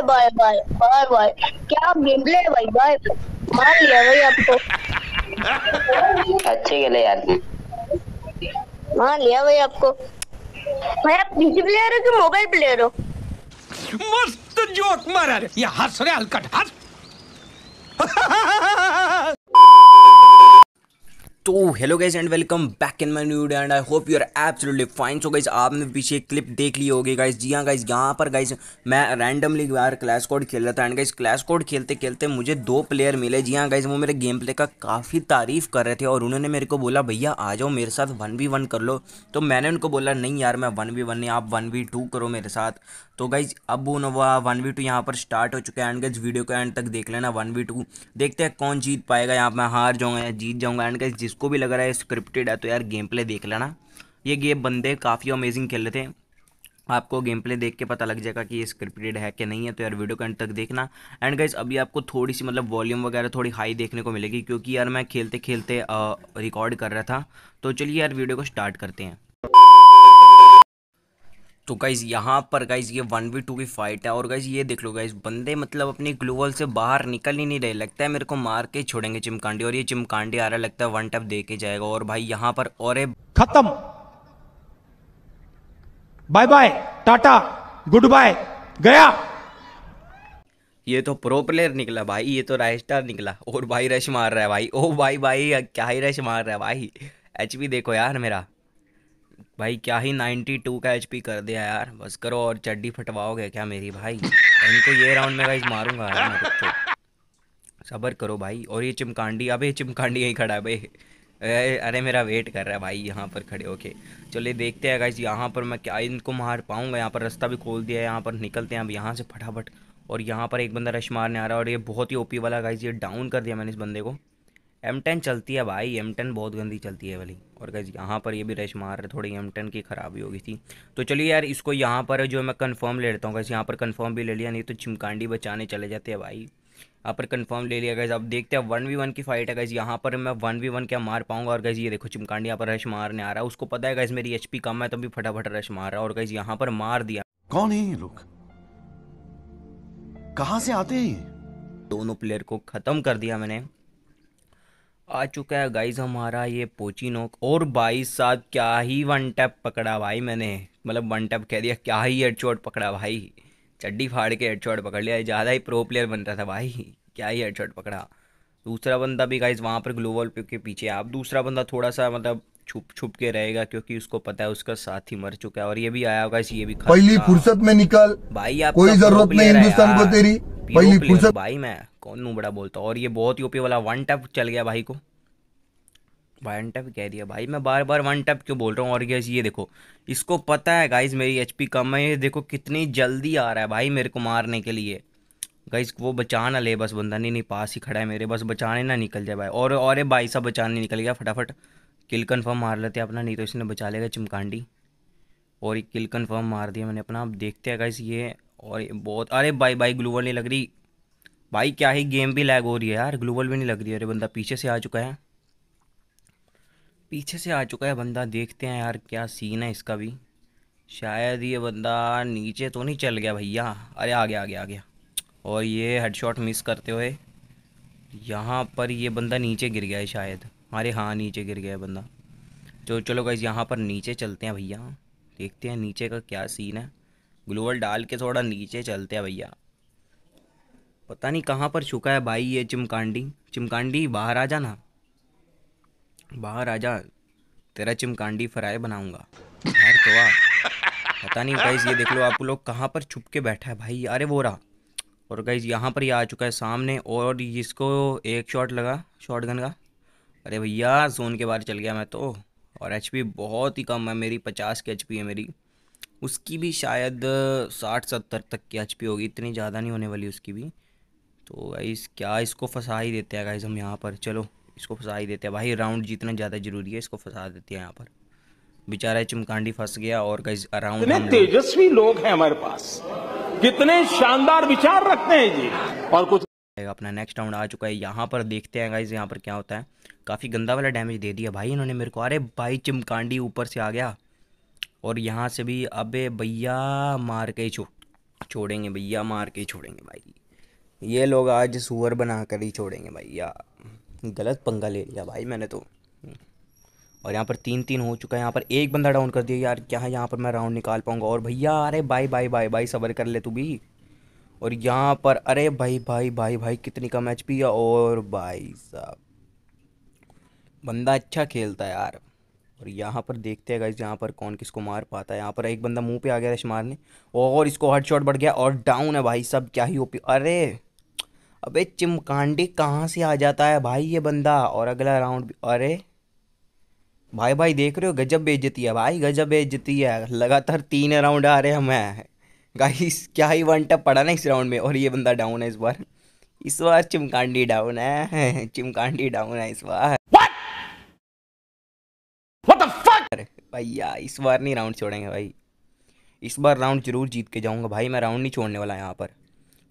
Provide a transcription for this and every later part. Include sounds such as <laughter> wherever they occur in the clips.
bye bye bye bye bye क्या game play भाई bye मार लिया भाई आपको अच्छे खेले यार मार लिया भाई आपको भाई आप पीसी प्लेयर हो कि मोबाइल प्लेयर हो मस्त जोक मारा रे ये हंस रे हल्का हंस <laughs> तो hello guys and welcome back in my new and I hope you are absolutely fine so guys आपने पीछे क्लिप देख ली होगी गाइज जी हाँ गाइज यहाँ पर गाइज मैं रैंडमली यार क्लैश कोड खेल रहा था एंड गाइज क्लैश कोड खेलते खेलते मुझे दो प्लेयर मिले जी हाँ गाइज वो मेरे गेम प्ले का काफ़ी तारीफ कर रहे थे और उन्होंने मेरे को बोला भैया आ जाओ मेरे साथ वन वी वन कर लो तो मैंने उनको बोला नहीं यार मैं वन वी वन नहीं आप वन वी टू करो मेरे साथ तो गाइज अब ना वन वी टू यहाँ पर स्टार्ट हो चुका है एंड गाइज वीडियो को एंड तक देख लेना वन वी टू देखते हैं कौन जीत पाएगा यहाँ मैं हार जाऊँगा या जीत जाऊँगा एंड गाइज जिस जिसको भी लग रहा है स्क्रिप्टेड है तो यार गेम प्ले देख लेना ये गेम बंदे काफ़ी अमेजिंग खेल रहे थे आपको गेम प्ले देख के पता लग जाएगा कि ये स्क्रिप्टेड है कि नहीं है तो यार वीडियो का अंत तक देखना एंड गाइज अभी आपको थोड़ी सी मतलब वॉल्यूम वगैरह थोड़ी हाई देखने को मिलेगी क्योंकि यार मैं खेलते खेलते रिकॉर्ड कर रहा था तो चलिए यार वीडियो को स्टार्ट करते हैं तो गाइज़ यहाँ पर गाइज़ ये वन वी टू की फ़ाइट है और गाइज़ ये देख लो गाइज़ बंदे मतलब अपनी ग्लोवल से बाहर निकल ही नहीं रहे लगता है मेरे को मार के छोड़ेंगे चिमकांडी और ये चिमकांडी आ रहा है लगता है वन टप दे के जाएगा और भाई यहाँ पर और खत्म बाय बाय टाटा गुड बाय गया ये तो प्रो प्लेयर निकला भाई ये तो राइस स्टार निकला और भाई रश मार रहा है भाई ओ भाई भाई क्या ही रश मार रहा है भाई एच देखो यार मेरा भाई क्या ही 92 का एचपी कर दिया यार बस करो और चड्डी फटवाओगे क्या मेरी भाई इनको ये राउंड में गाइस मारूंगा यार मैं तो सबर करो भाई और ये चिमकांडी अबे चिमकांडी यहीं खड़ा है भाई अरे मेरा वेट कर रहा है भाई यहाँ पर खड़े होके चलिए देखते हैं गाइस यहाँ पर मैं क्या इनको मार पाऊंगा यहाँ पर रास्ता भी खोल दिया है यहाँ पर निकलते हैं अब यहाँ से फटाफट और यहाँ पर एक बंदा रश मारने आ रहा है और ये बहुत ही ओपी वाला गाइस ये डाउन कर दिया मैंने इस बंदे को एम टेन चलती है भाई एम टेन बहुत गंदी चलती है वाली और गज यहाँ पर ये भी रश मार रहे थोड़ी एम टेन की ख़राबी हो गई थी तो चलिए यार इसको यहाँ पर जो मैं कंफर्म ले लेता हूँ गैस यहाँ पर कंफर्म भी ले लिया नहीं तो चिमकांडी बचाने चले जाते हैं भाई यहाँ पर कंफर्म ले लिया गैस अब देखते हैं वन वी वन की फाइट है गैस यहाँ पर मैं वन वी वन क्या मार पाऊंगा और गैस ये देखो चिमकांडी यहाँ पर रश मारने आ रहा है उसको पता है गैस मेरी एचपी कम है तो भी फटाफट रश मार रहा है और गैस यहाँ पर मार दिया कौन है ये लोग कहाँ से आते हैं दोनों प्लेयर को ख़त्म कर दिया मैंने आ चुका है गाइज हमारा ये पोचिनोक और भाई साहब क्या ही वन टैप पकड़ा भाई मैंने मतलब वन टैप कह दिया क्या ही हेडशॉट पकड़ा भाई चड्डी फाड़ के हेडशॉट पकड़ लिया ज़्यादा ही प्रो प्लेयर बन रहा था भाई क्या ही हेडशॉट पकड़ा दूसरा बंदा भी गाइज वहाँ पर ग्लोबल के पीछे आप दूसरा बंदा थोड़ा सा मतलब छुप छुप के रहेगा क्योंकि उसको पता है उसका साथ ही मर चुका है और ये भी आया होगा ये भी पहली फुर्सत में निकल भाई आप कोई जरूरत नहीं हिंदुस्तान को तेरी पहली फुर्सत भाई मैं कौन नू बड़ा बोलता और ये बहुत यूपी वाला वन टप चल गया भाई को वन टप कह दिया भाई मैं बार बार वन टप क्यों बोल रहा हूँ और गैस ये देखो इसको पता है गाइज मेरी एचपी कम है ये देखो कितनी जल्दी आ रहा है भाई मेरे को मारने के लिए गाइज वो बचा ना ले बस बंदा नहीं नहीं पास ही खड़ा है मेरे बस बचाने ना निकल जाए भाई और अरे भाई साहब बचाने निकल गया फटाफट किल कन्फर्म मार लेते हैं अपना नहीं तो इसने बचा लेगा चिमकांडी और एक किल कन्फर्म मार दिया मैंने अपना आप देखते हैं गाइस ये और ये बहुत अरे बाई बाई ग्लूबल नहीं लग रही भाई क्या ही गेम भी लैग हो रही है यार ग्लूबल भी नहीं लग रही अरे बंदा पीछे से आ चुका है पीछे से आ चुका है बंदा देखते हैं यार क्या सीन है इसका भी शायद ये बंदा नीचे तो नहीं चल गया भैया अरे आ गया आ गया आ गया और ये हेडशॉट मिस करते हुए यहाँ पर ये बंदा नीचे गिर गया है शायद अरे हाँ नीचे गिर गया बंदा तो चलो गाइज यहाँ पर नीचे चलते हैं भैया देखते हैं नीचे का क्या सीन है ग्लोअल डाल के थोड़ा नीचे चलते हैं भैया पता नहीं कहाँ पर छुका है भाई ये चिमकांडी चिमकांडी बाहर आ जाना बाहर आ जा तेरा चिमकांडी फ्राई बनाऊंगा यार तो आ पता नहीं गाइज ये देख लो आप लोग कहाँ पर छुप के बैठा है भाई अरे वो रहा और गाइज यहाँ पर ही आ चुका है सामने और इसको एक शॉट लगा शॉर्ट गन का अरे भैया जोन के बाहर चल गया मैं तो और एच बहुत ही कम है मेरी पचास की एच है मेरी उसकी भी शायद साठ सत्तर तक की एच होगी इतनी ज़्यादा नहीं होने वाली उसकी भी तो गाइस क्या इसको फंसा ही देते हैं गाइस हम यहाँ पर चलो इसको फंसा ही देते हैं भाई राउंड जीतना ज़्यादा ज़रूरी है इसको फंसा देते हैं यहाँ पर बेचारा चिमकांडी फंस गया और गाइस अराउंड तेजस्वी लोग हैं हमारे पास कितने शानदार विचार रखते हैं जी और कुछ अपना नेक्स्ट राउंड आ चुका है यहाँ पर देखते हैं गाइज यहाँ पर क्या होता है काफ़ी गंदा वाला डैमेज दे दिया भाई इन्होंने मेरे को अरे भाई चिमकांडी ऊपर से आ गया और यहाँ से भी अबे भैया मार के छो छोड़ेंगे भैया मार के छोड़ेंगे भाई ये लोग आज सुअर बना कर ही छोड़ेंगे भैया गलत पंगा ले लिया भाई मैंने तो और यहाँ पर तीन तीन हो चुका है यहाँ पर एक बंदा डाउन कर दिया यार क्या है यहाँ पर मैं राउंड निकाल पाऊँगा और भैया अरे बाई बाई बाई बाई सबर कर ले तू भी और यहाँ पर अरे भाई भाई भाई भाई कितनी कम एच पी है और भाई साहब बंदा अच्छा खेलता है यार और यहाँ पर देखते हैं गाइज यहाँ पर कौन किसको मार पाता है यहाँ पर एक बंदा मुंह पे आ गया रश मारने और इसको हट शॉट बढ़ गया और डाउन है भाई सब क्या ही ओपी अरे अबे चिमकांडी कहाँ से आ जाता है भाई ये बंदा और अगला राउंड अरे भाई भाई देख रहे हो गजब बेचती है भाई गजब बेचती है लगातार तीन राउंड आ रहे हमें गाइस क्या ही वन टप पड़ा ना इस राउंड में और ये बंदा डाउन है इस बार इस बार चिमकांडी डाउन है <laughs> चिमकांडी डाउन है इस बार <laughs> यार भैया इस बार नहीं राउंड छोड़ेंगे भाई इस बार राउंड जरूर जीत के जाऊँगा भाई मैं राउंड नहीं छोड़ने वाला यहाँ पर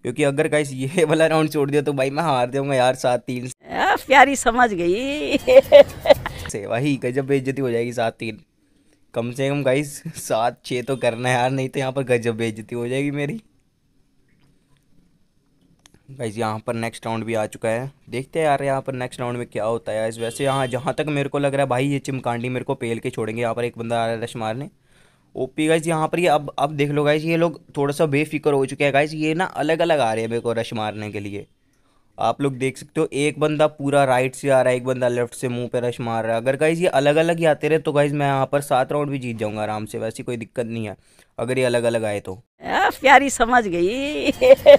क्योंकि अगर कहीं ये <laughs> वाला राउंड छोड़ दिया तो भाई मैं हार दूंगा यार सात तीन प्यारी समझ गई <laughs> से भाई गजब बेजती हो जाएगी सात तीन कम से कम गाइस सात छः तो करना है यार नहीं तो यहाँ पर गजब बेजती हो जाएगी मेरी गाइज़ यहाँ पर नेक्स्ट राउंड भी आ चुका है देखते हैं यार यहाँ पर नेक्स्ट राउंड में क्या होता है वैसे यहाँ जहाँ तक मेरे को लग रहा है भाई ये चिमकांडी मेरे को पेल के छोड़ेंगे यहाँ पर एक बंदा आ रहा है रश मारने ओपी गाइज यहाँ पर ये अब अब देख लो गाइज ये लोग थोड़ा सा बेफिक्र हो चुके हैं गाइज ये ना अलग अलग आ रहे हैं मेरे को रश मारने के लिए आप लोग देख सकते हो एक बंदा पूरा राइट से आ रहा है एक बंदा लेफ्ट से मुंह पे रश मार रहा है अगर गाइज ये अलग अलग ही आते रहे तो गाइज मैं यहाँ पर सात राउंड भी जीत जाऊंगा आराम से वैसी कोई दिक्कत नहीं है अगर ये अलग अलग आए तो प्यारी समझ गई <laughs>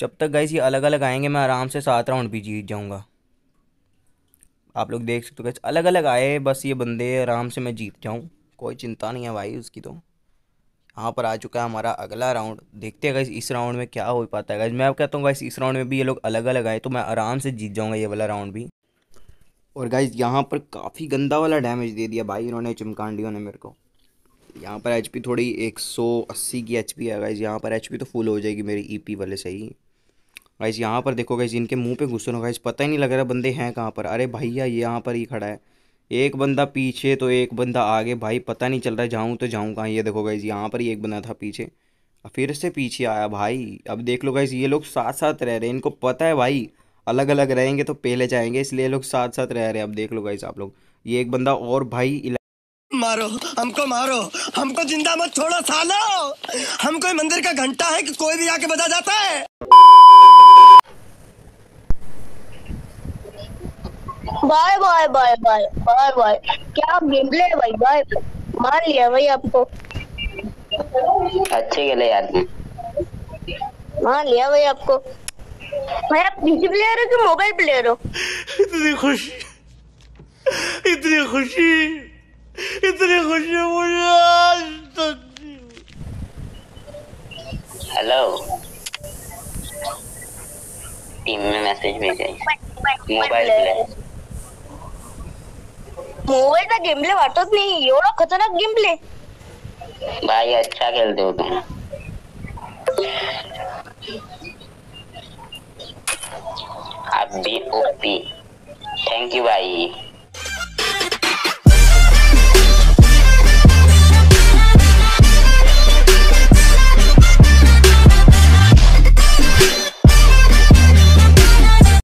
जब तक गाइस ये अलग अलग आएंगे मैं आराम से सात राउंड भी जीत जाऊँगा आप लोग देख सकते हो गाइस अलग अलग आए बस ये बंदे आराम से मैं जीत जाऊँ कोई चिंता नहीं है भाई उसकी तो यहाँ पर आ चुका है हमारा अगला राउंड देखते हैं गाइस इस राउंड में क्या हो पाता है गाइस मैं कहता हूँ गाइस इस राउंड में भी ये लोग अलग अलग आए तो मैं आराम से जीत जाऊँगा ये वाला राउंड भी और गाइस यहाँ पर काफ़ी गंदा वाला डैमेज दे दिया भाई इन्होंने चिमकांडियों ने मेरे को यहाँ पर एचपी थोड़ी 180 की एचपी है गाइस यहाँ पर एचपी तो फुल हो जाएगी मेरी ईपी e वाले से ही गाइस यहाँ पर देखो गाइस इनके मुंह पे घुसन हो गाइस पता ही नहीं लग रहा बंदे हैं कहाँ पर अरे भैया ये यहाँ पर ही खड़ा है एक बंदा पीछे तो एक बंदा आगे भाई पता नहीं चल रहा है जाऊँ तो जाऊँ कहाँ ये देखो गाइस यहाँ पर ही एक बंदा था पीछे फिर से पीछे आया भाई अब देख लो गाइस ये लोग साथ साथ रह रहे हैं इनको पता है भाई अलग अलग रहेंगे तो पहले जाएंगे इसलिए लोग साथ साथ रह रहे हैं अब देख लो गाइस आप लोग ये एक बंदा और भाई मारो हमको मारो हमको जिंदा मत छोड़ो सालो हम कोई मंदिर का घंटा है कि कोई भी आके बजा जाता है bye bye bye bye bye bye क्या गेम प्ले भाई बाय मार लिया भाई आपको अच्छे खेले यार मार लिया भाई आपको मैं आप पीसी प्लेयर हो कि मोबाइल प्लेयर हो इतनी खुशी इतनी खुशी इतनी खुशी मुझे आज तक हेलो टीम में मैसेज भेजा मोबाइल प्लेयर मोबाईलचा गेमले वाटत नाही एवढा खतरनाक गेमले भाई अच्छा खेलते हो तुम ओपी थैंक यू भाई